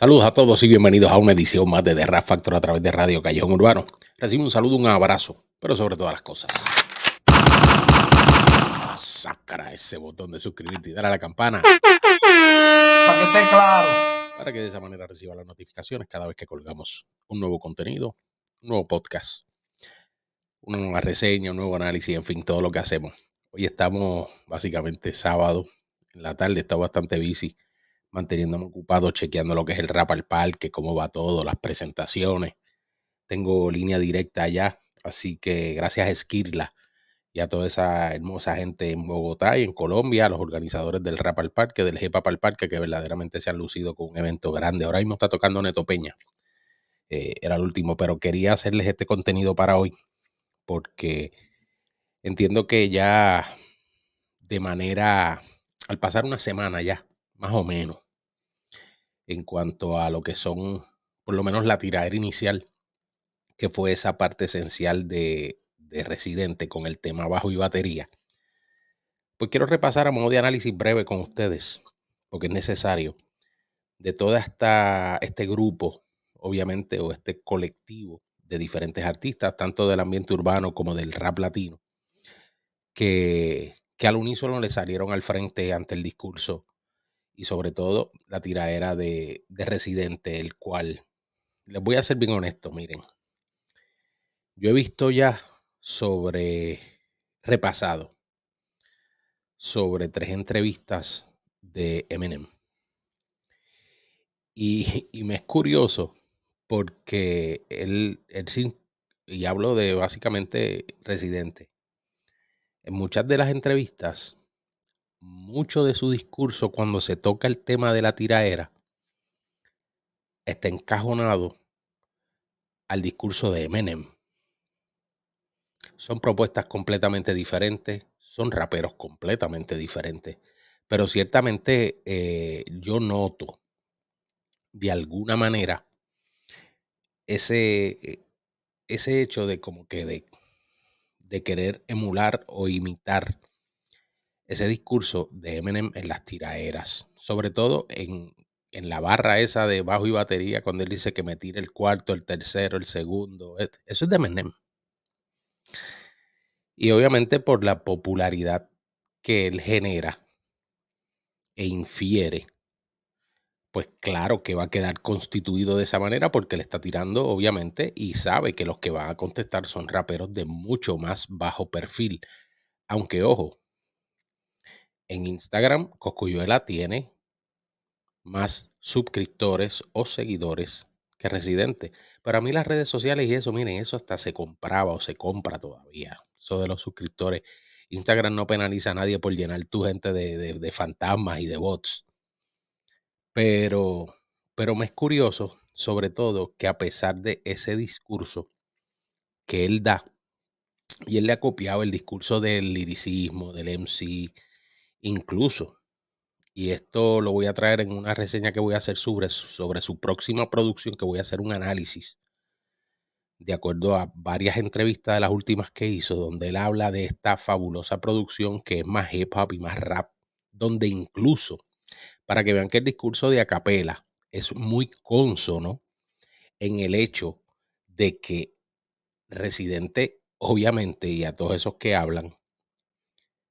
Saludos a todos y bienvenidos a una edición más de The Rap Factor a través de Radio Callejón Urbano. Recibo un saludo, un abrazo, pero sobre todas las cosas. Sácara ese botón de suscribirte y dar a la campana. Para que esté claro. Para que de esa manera reciba las notificaciones cada vez que colgamos un nuevo contenido, un nuevo podcast, una nueva reseña, un nuevo análisis, en fin, todo lo que hacemos. Hoy estamos básicamente sábado en la tarde, está bastante bici manteniéndome ocupado, chequeando lo que es el rap al parque, cómo va todo, las presentaciones. Tengo línea directa allá, así que gracias a Esquirla y a toda esa hermosa gente en Bogotá y en Colombia, a los organizadores del rap al parque, del hip al parque, que verdaderamente se han lucido con un evento grande. Ahora mismo está tocando Neto Peña. Eh, era el último, pero quería hacerles este contenido para hoy, porque entiendo que ya de manera, al pasar una semana ya, más o menos, en cuanto a lo que son, por lo menos la tiradera inicial, que fue esa parte esencial de, de Residente con el tema bajo y batería. Pues quiero repasar a modo de análisis breve con ustedes, porque es necesario, de todo este grupo, obviamente, o este colectivo de diferentes artistas, tanto del ambiente urbano como del rap latino, que, que al unísono le salieron al frente ante el discurso y sobre todo la tiradera de, de Residente, el cual, les voy a ser bien honesto, miren, yo he visto ya sobre, repasado, sobre tres entrevistas de Eminem. Y, me es curioso porque él, él, y hablo de básicamente Residente, en muchas de las entrevistas, mucho de su discurso cuando se toca el tema de la tiraera está encajonado al discurso de Menem. Son propuestas completamente diferentes, son raperos completamente diferentes, pero ciertamente eh, yo noto de alguna manera ese, eh, ese hecho de como que de, de querer emular o imitar ese discurso de Eminem en las tiraeras, sobre todo en, la barra esa de bajo y batería, cuando él dice que me tire el cuarto, el tercero, el segundo, eso es de Eminem. Y obviamente por la popularidad que él genera e infiere, pues claro que va a quedar constituido de esa manera porque le está tirando, obviamente, y sabe que los que van a contestar son raperos de mucho más bajo perfil. Aunque, ojo, en Instagram, Coscuyuela tiene más suscriptores o seguidores que residentes. Pero a mí las redes sociales y eso, miren, eso hasta se compraba o se compra todavía. Eso de los suscriptores. Instagram no penaliza a nadie por llenar tu gente de, fantasmas y de bots. Pero, pero me es curioso, sobre todo, que a pesar de ese discurso que él da, y él le ha copiado el discurso del liricismo, del MC, Incluso, y esto lo voy a traer en una reseña que voy a hacer sobre, su próxima producción, que voy a hacer un análisis, de acuerdo a varias entrevistas de las últimas que hizo, donde él habla de esta fabulosa producción que es más hip hop y más rap, donde incluso, para que vean que el discurso de acapela es muy consono en el hecho de que Residente, obviamente, y a todos esos que hablan,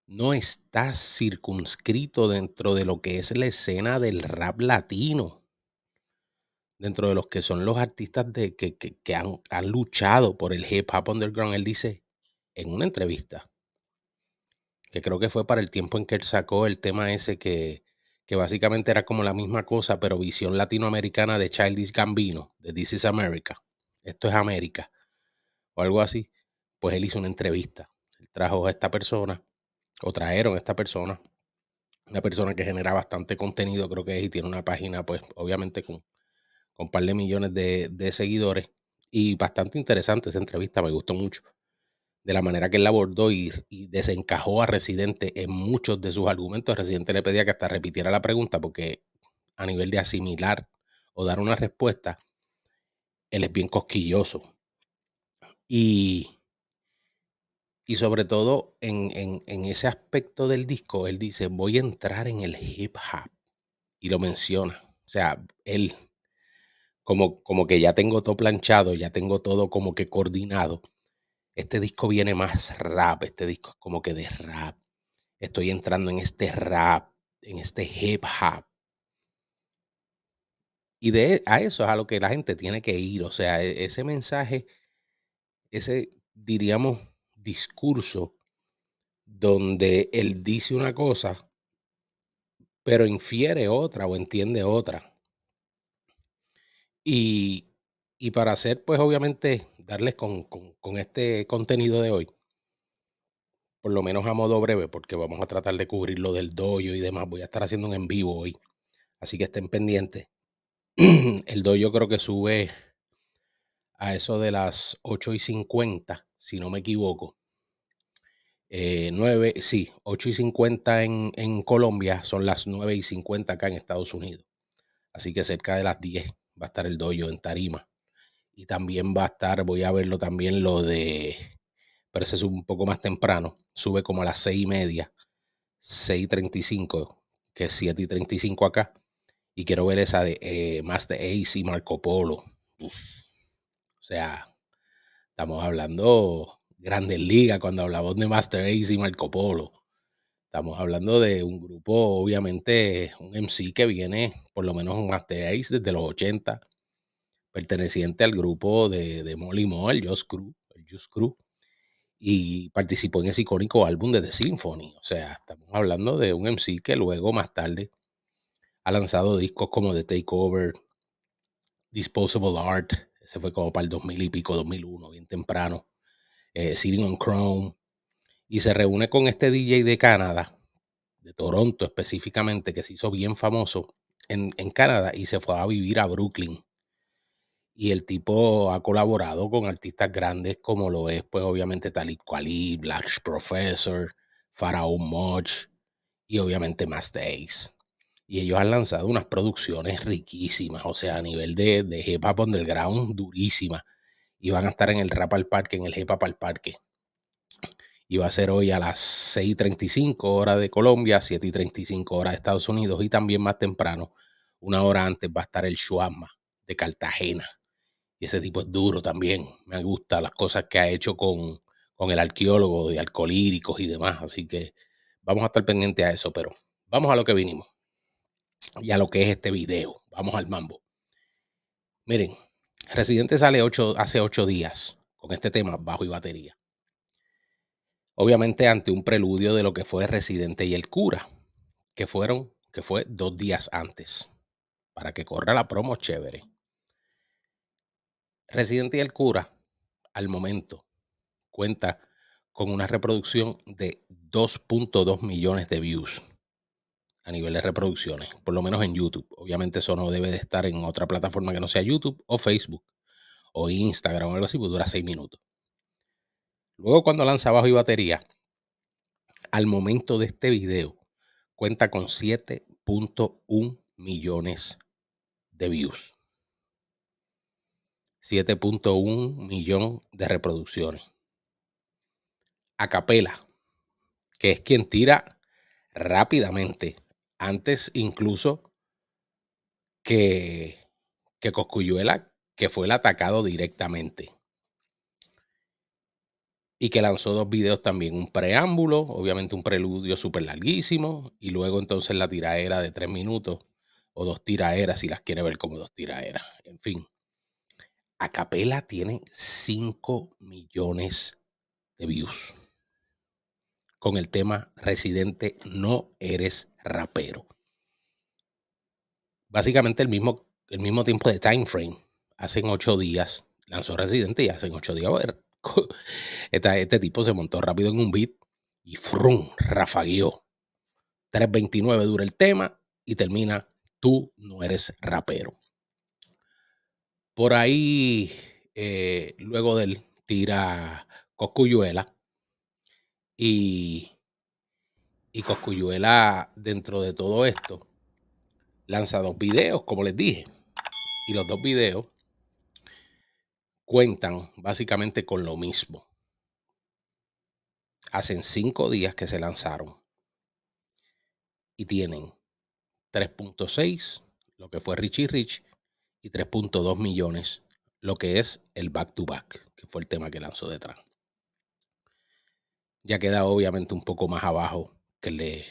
no está circunscrito dentro de lo que es la escena del rap latino, dentro de los que son los artistas de, que, han, luchado por el hip hop underground. Él dice en una entrevista, que creo que fue para el tiempo en que él sacó el tema ese que, que básicamente era como la misma cosa, pero visión latinoamericana de Childish Gambino, de This is America, esto es América, o algo así, pues él hizo una entrevista. trajo a esta persona o trajeron esta persona, una persona que genera bastante contenido, creo que es, y tiene una página, pues obviamente con, un par de millones de, seguidores. Y bastante interesante esa entrevista, me gustó mucho de la manera que él abordó y, y, desencajó a Residente en muchos de sus argumentos. Residente le pedía que hasta repitiera la pregunta porque a nivel de asimilar o dar una respuesta, él es bien cosquilloso. Y y sobre todo en, ese aspecto del disco, él dice, voy a entrar en el hip hop. Y lo menciona. O sea, él, como, como que ya tengo todo planchado, ya tengo todo como que coordinado. Este disco viene más rap, este disco es como que de rap. Estoy entrando en este rap, en este hip hop. Y de, a eso es a lo que la gente tiene que ir. O sea, e, ese mensaje, ese, diríamos, discurso donde él dice una cosa, pero infiere otra o entiende otra. Y, y para hacer, pues obviamente, darles con, con, este contenido de hoy, por lo menos a modo breve, porque vamos a tratar de cubrir lo del doyo y demás. Voy a estar haciendo un en vivo hoy, así que estén pendientes. El doyo creo que sube a eso de las 8 y 50 si no me equivoco. 9, eh, sí, 8 y 50 en, Colombia, son las 9 y 50 acá en Estados Unidos. Así que cerca de las 10 va a estar el doyo en Tarima. Y también va a estar, voy a verlo también lo de, pero ese es un poco más temprano, sube como a las 6 y media, 6 y 35, que es 7 y 35 acá. Y quiero ver esa de eh, más de Ace y Marco Polo. O sea, Estamos hablando grandes ligas cuando hablamos de Master Ace y Marco Polo. Estamos hablando de un grupo, obviamente, un MC que viene, por lo menos un Master Ace desde los 80, perteneciente al grupo de, de Molly Moore, el Crew, el Just Crew, y participó en ese icónico álbum de The Symphony. O sea, estamos hablando de un MC que luego, más tarde, ha lanzado discos como The Takeover, Disposable Art, se fue como para el 2000 y pico, 2001, bien temprano. Eh, sitting on Chrome. Y se reúne con este DJ de Canadá, de Toronto específicamente, que se hizo bien famoso en, Canadá y se fue a vivir a Brooklyn. Y el tipo ha colaborado con artistas grandes como lo es, pues obviamente Talib Kweli, Black Professor, Pharaoh much y obviamente Master Ace y ellos han lanzado unas producciones riquísimas, o sea, a nivel de, de hip hop underground durísimas. Y van a estar en el Rap al Parque, en el Hip Hop al Parque. Y va a ser hoy a las 6.35 horas de Colombia, 7.35 horas de Estados Unidos y también más temprano, una hora antes, va a estar el Shuama de Cartagena. Y ese tipo es duro también. Me gusta las cosas que ha hecho con, con el arqueólogo de alcolíricos y demás. Así que vamos a estar pendientes a eso, pero vamos a lo que vinimos y a lo que es este video. Vamos al mambo. Miren, Residente sale hace ocho días con este tema, bajo y batería. Obviamente ante un preludio de lo que fue Residente y el cura, que fueron, que fue dos días antes, para que corra la promo chévere. Residente y el cura, al momento, cuenta con una reproducción de 2.2 millones de views a nivel de reproducciones, por lo menos en YouTube. Obviamente eso no debe de estar en otra plataforma que no sea YouTube o Facebook o Instagram o algo así, pues dura seis minutos. Luego cuando lanza bajo y batería, al momento de este video, cuenta con 7.1 millones de views. 7.1 millón de reproducciones. a Acapela, que es quien tira rápidamente antes incluso que, que Coscuyuela, que fue el atacado directamente. Y que lanzó dos videos también, un preámbulo, obviamente un preludio súper larguísimo, y luego entonces la era de tres minutos, o dos tiraeras, si las quiere ver como dos tiraeras, en fin. a Acapela tiene cinco millones de views con el tema Residente no eres rapero. Básicamente el mismo, el mismo tiempo de time frame. Hacen ocho días lanzó Residente y hacen ocho días. A ver, este, tipo se montó rápido en un beat y frum, rafagueó. 3.29 dura el tema y termina Tú no eres rapero. Por ahí, eh, luego del tira Cocuyuela y, y Coscuyuela, dentro de todo esto, lanza dos videos, como les dije. Y los dos videos cuentan básicamente con lo mismo. Hacen cinco días que se lanzaron. Y tienen 3.6, lo que fue Richie Rich, y 3.2 millones, lo que es el back to back, que fue el tema que lanzó detrás ya queda obviamente un poco más abajo que el de,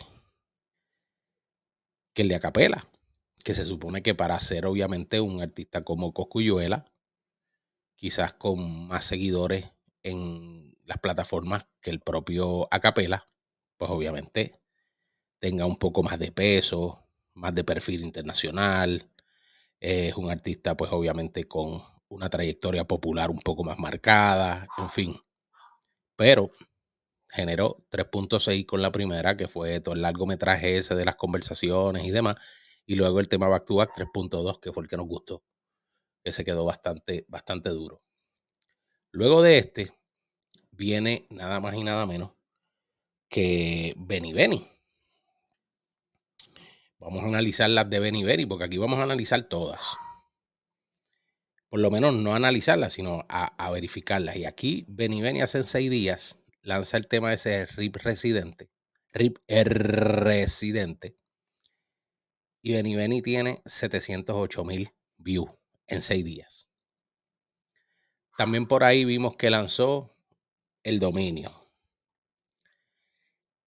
que el Acapela, que se supone que para ser obviamente un artista como Coscuyuela, quizás con más seguidores en las plataformas que el propio Acapela, pues obviamente tenga un poco más de peso, más de perfil internacional. Es un artista, pues obviamente, con una trayectoria popular un poco más marcada, en fin. Pero generó 3.6 con la primera, que fue todo el largometraje ese de las conversaciones y demás, y luego el tema Back to Back 3.2, que fue el que nos gustó, que se quedó bastante, bastante duro. Luego de este, viene nada más y nada menos que Benny Beni Vamos a analizar las de Benny Benny, porque aquí vamos a analizar todas. Por lo menos no analizarlas, sino a, verificarlas. Y aquí Benny Benny hace seis días lanza el tema ese RIP Residente. RIP Residente. Y Benny Benny tiene 708 mil views en seis días. También por ahí vimos que lanzó el dominio.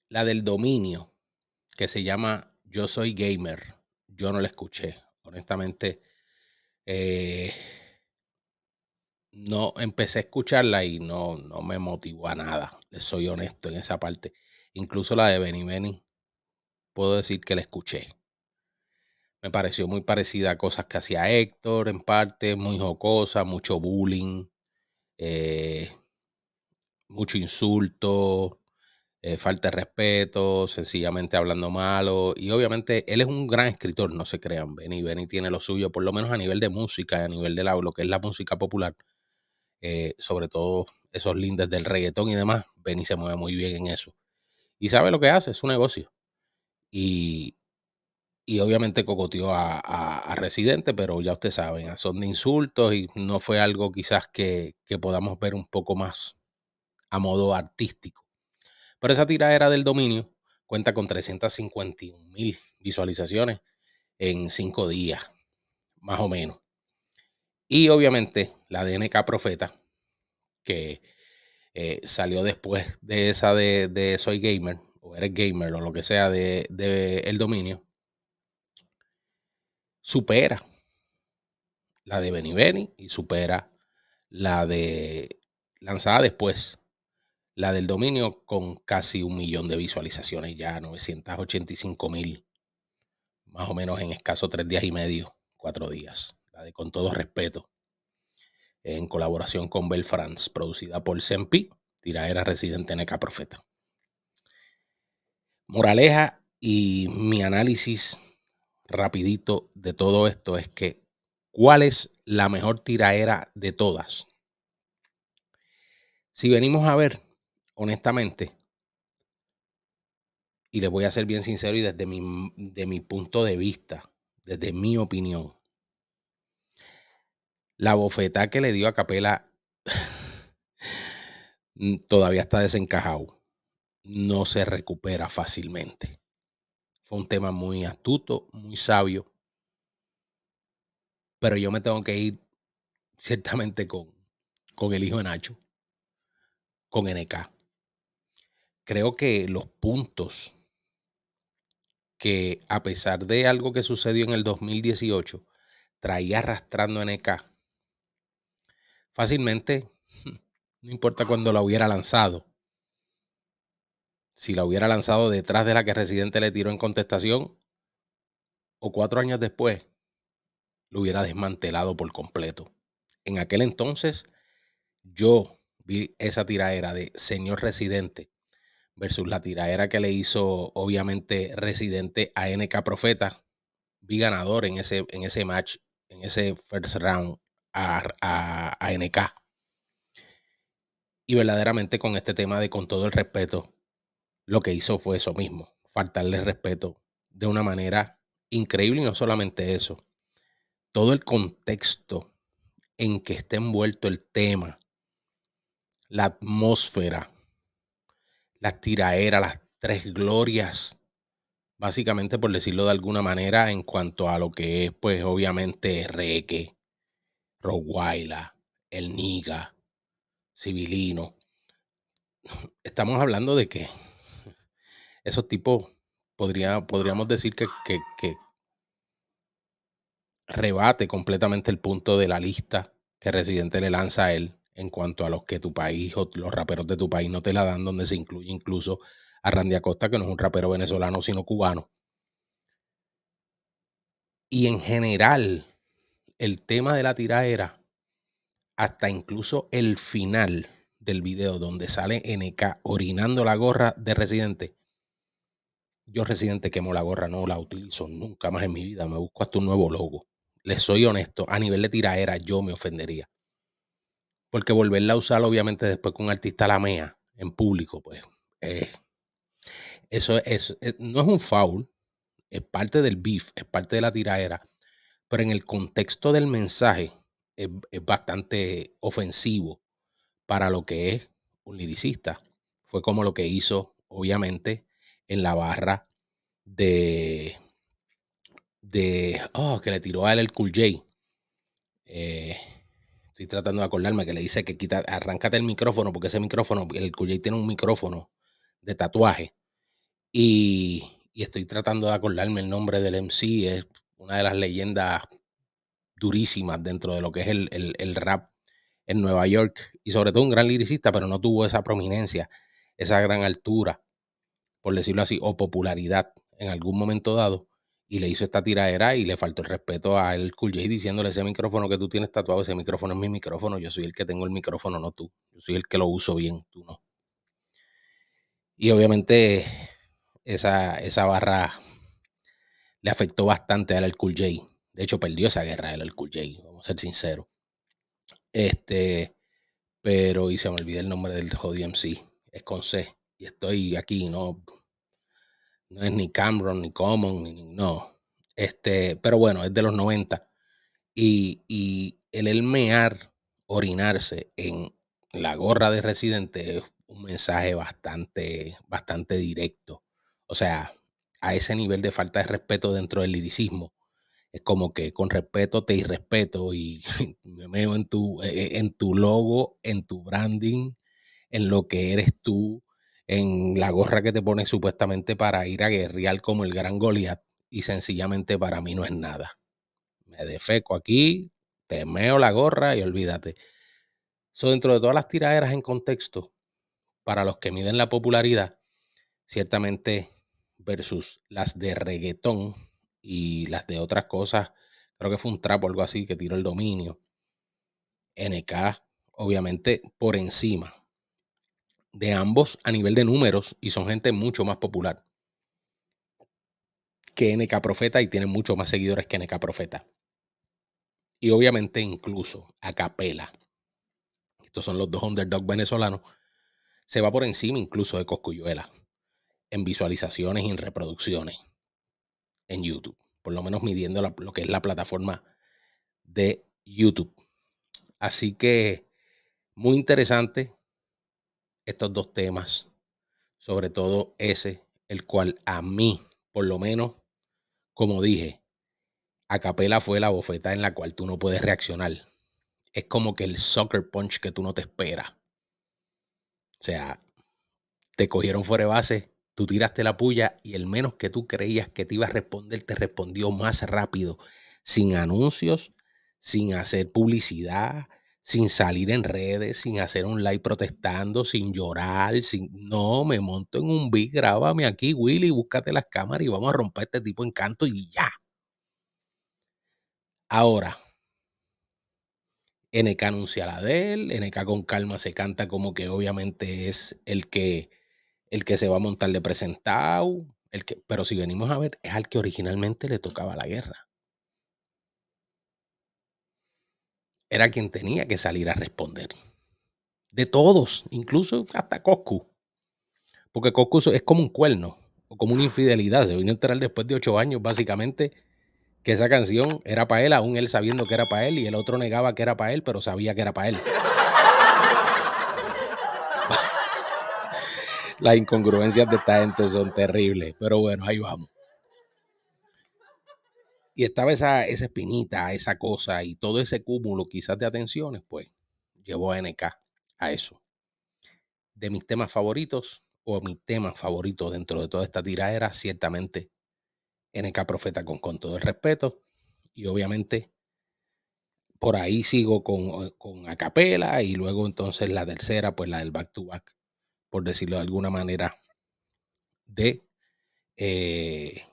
La del dominio, que se llama Yo Soy Gamer. Yo no la escuché. Honestamente, eh, no empecé a escucharla y no, no me motivó a nada. Les soy honesto en esa parte. Incluso la de Benny Benny, puedo decir que la escuché. Me pareció muy parecida a cosas que hacía Héctor, en parte, muy jocosa, mucho bullying, eh, mucho insulto, eh, falta de respeto, sencillamente hablando malo. Y obviamente él es un gran escritor, no se crean. Benny Benny tiene lo suyo, por lo menos a nivel de música, a nivel de lo que es la música popular eh, sobre todo esos lindes del reggaetón y demás, Benny se mueve muy bien en eso. Y sabe lo que hace, es un negocio. Y, y obviamente cocoteó a, a, Residente, pero ya ustedes saben, son de insultos y no fue algo quizás que, que podamos ver un poco más a modo artístico. Pero esa tira era del dominio cuenta con 351 mil visualizaciones en cinco días, más o menos. Y obviamente la DNK Profeta, que eh, salió después de esa de, Soy Gamer, o Eres Gamer, o lo que sea de, El Dominio, supera la de Benny Benny y supera la de lanzada después, la del dominio con casi un millón de visualizaciones, ya 985 mil, más o menos en escaso tres días y medio, cuatro días. Con todo respeto, en colaboración con Bell France, producida por Sempi, tiraera residente Neca Profeta. Moraleja y mi análisis rapidito de todo esto es que ¿cuál es la mejor tiraera de todas? Si venimos a ver, honestamente, y les voy a ser bien sincero y desde de mi punto de vista, desde mi opinión, la bofetada que le dio a Capela mm, todavía está desencajado. No se recupera fácilmente. Fue un tema muy astuto, muy sabio. Pero yo me tengo que ir ciertamente con, con el hijo de Nacho, con NK. Creo que los puntos que a pesar de algo que sucedió en el 2018, traía arrastrando NK fácilmente, no importa cuando la hubiera lanzado. Si la hubiera lanzado detrás de la que Residente le tiró en contestación, o cuatro años después, lo hubiera desmantelado por completo. En aquel entonces, yo vi esa tiradera de señor Residente versus la tiradera que le hizo, obviamente, Residente a NK Profeta. Vi ganador en ese, en ese match, en ese first round a, NK. Y verdaderamente con este tema de con todo el respeto, lo que hizo fue eso mismo, faltarle respeto de una manera increíble y no solamente eso, todo el contexto en que está envuelto el tema, la atmósfera, las tiraeras, las tres glorias, básicamente por decirlo de alguna manera, en cuanto a lo que es, pues obviamente, reque, Roguaila, El Niga, Civilino. Estamos hablando de que esos tipos podría, podríamos decir que, que rebate completamente el punto de la lista que Residente le lanza a él en cuanto a los que tu país o los raperos de tu país no te la dan, donde se incluye incluso a Randy Acosta, que no es un rapero venezolano, sino cubano. Y en general, el tema de la tiraera hasta incluso el final del video donde sale NK orinando la gorra de Residente. Yo Residente quemo la gorra, no la utilizo nunca más en mi vida. Me busco hasta un nuevo logo. Les soy honesto, a nivel de tiraera yo me ofendería. Porque volverla a usar obviamente después con un artista la mea en público, pues eh, eso, es, eh, no es un foul, es parte del beef, es parte de la tiraera pero en el contexto del mensaje es, bastante ofensivo para lo que es un liricista. Fue como lo que hizo, obviamente, en la barra de. de. Oh, que le tiró a él el Cool J. Eh, estoy tratando de acordarme que le dice que quita, arráncate el micrófono, porque ese micrófono, el Cool J tiene un micrófono de tatuaje. Y, y estoy tratando de acordarme el nombre del MC, es una de las leyendas durísimas dentro de lo que es el, rap en Nueva York y sobre todo un gran liricista, pero no tuvo esa prominencia, esa gran altura, por decirlo así, o popularidad en algún momento dado. Y le hizo esta tiradera y le faltó el respeto a el Cool diciéndole ese micrófono que tú tienes tatuado, ese micrófono es mi micrófono, yo soy el que tengo el micrófono, no tú. Yo soy el que lo uso bien, tú no. Y obviamente esa, esa barra afectó bastante al Cool J. De hecho, perdió esa guerra el Cool J, vamos a ser sinceros. Este, pero, y se me olvidó el nombre del jody MC, es con C. Y estoy aquí, no, no es ni Cameron, ni Common, no. Este, pero bueno, es de los 90. Y, y el elmear, orinarse en la gorra de residente es un mensaje bastante, bastante directo. O sea, a ese nivel de falta de respeto dentro del liricismo. Es como que con respeto te irrespeto y me veo en tu, eh, en tu logo, en tu branding, en lo que eres tú, en la gorra que te pones supuestamente para ir a guerrear como el gran Goliat y sencillamente para mí no es nada. Me defeco aquí, te meo la gorra y olvídate. So, dentro de todas las tiraderas en contexto, para los que miden la popularidad, ciertamente versus las de reggaetón y las de otras cosas. Creo que fue un trapo o algo así que tiró el dominio. NK, obviamente, por encima de ambos a nivel de números y son gente mucho más popular que NK Profeta y tienen mucho más seguidores que NK Profeta. Y obviamente incluso a capela. Estos son los dos underdog venezolanos. Se va por encima incluso de Coscuyuela en visualizaciones y en reproducciones en YouTube. Por lo menos midiendo lo que es la plataforma de YouTube. Así que muy interesante estos dos temas. Sobre todo ese, el cual a mí, por lo menos, como dije, Acapela fue la bofeta en la cual tú no puedes reaccionar. Es como que el soccer punch que tú no te esperas. O sea, te cogieron fuera de base Tú tiraste la puya y el menos que tú creías que te iba a responder, te respondió más rápido, sin anuncios, sin hacer publicidad, sin salir en redes, sin hacer un like protestando, sin llorar, sin... No, me monto en un beat, grábame aquí, Willy, búscate las cámaras y vamos a romper este tipo en canto y ya. Ahora, NK anuncia la de él, NK con calma se canta como que obviamente es el que el que se va a montar de presentado, el que, pero si venimos a ver, es al que originalmente le tocaba la guerra. Era quien tenía que salir a responder. De todos, incluso hasta Coscu. Porque Coscu es como un cuerno, o como una infidelidad. Se vino a enterar después de ocho años, básicamente, que esa canción era para él, aún él sabiendo que era para él, y el otro negaba que era para él, pero sabía que era para él. las incongruencias de esta gente son terribles, pero bueno, ahí vamos. Y estaba esa, esa espinita, esa cosa y todo ese cúmulo quizás de atenciones, pues llevó a NK a eso. De mis temas favoritos o mis temas favoritos dentro de toda esta tira era ciertamente NK Profeta con, todo el respeto y obviamente por ahí sigo con, eh, con Acapela y luego entonces la tercera, pues la del back to back por decirlo de alguna manera, de eh,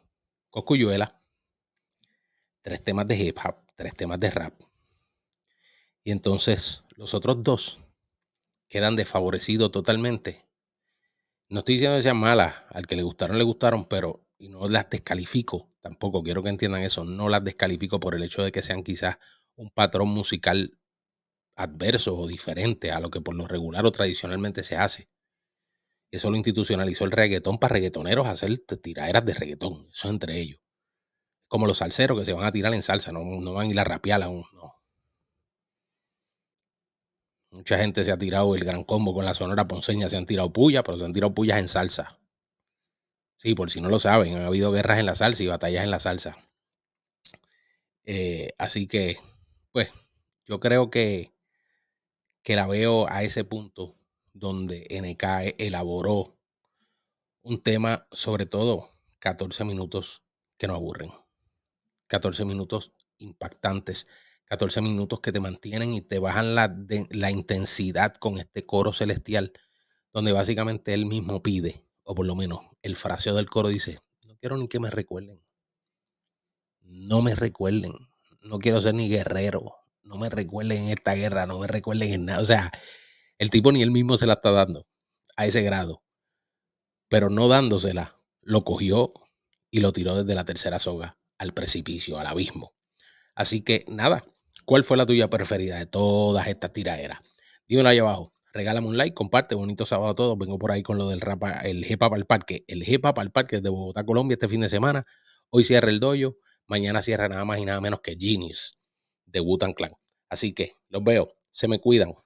tres temas de hip hop, tres temas de rap. Y entonces los otros dos quedan desfavorecidos totalmente. No estoy diciendo que sean malas, al que le gustaron, le gustaron, pero y no las descalifico tampoco, quiero que entiendan eso, no las descalifico por el hecho de que sean quizás un patrón musical adverso o diferente a lo que por lo regular o tradicionalmente se hace. Eso lo institucionalizó el reggaetón para reggaetoneros hacer tiraderas de reggaetón. Eso es entre ellos. Como los salseros que se van a tirar en salsa, no, no van a ir a rapear aún. No. Mucha gente se ha tirado el gran combo con la Sonora Ponceña, se han tirado pullas, pero se han tirado pullas en salsa. Sí, por si no lo saben, han habido guerras en la salsa y batallas en la salsa. Eh, así que, pues, yo creo que, que la veo a ese punto donde NK elaboró un tema, sobre todo 14 minutos que no aburren. 14 minutos impactantes. 14 minutos que te mantienen y te bajan la, la, intensidad con este coro celestial, donde básicamente él mismo pide, o por lo menos el fraseo del coro dice, no quiero ni que me recuerden, no me recuerden, no quiero ser ni guerrero, no me recuerden en esta guerra, no me recuerden en nada, o sea, el tipo ni él mismo se la está dando a ese grado. Pero no dándosela, lo cogió y lo tiró desde la tercera soga al precipicio, al abismo. Así que nada, ¿cuál fue la tuya preferida de todas estas tiraderas? Dímelo ahí abajo. Regálame un like, comparte, bonito sábado a todos. Vengo por ahí con lo del rapa, el Jepa para el Parque. El Jepa para el Parque de Bogotá, Colombia, este fin de semana. Hoy cierra el dojo, mañana cierra nada más y nada menos que Genius de Wutan Clan. Así que los veo, se me cuidan.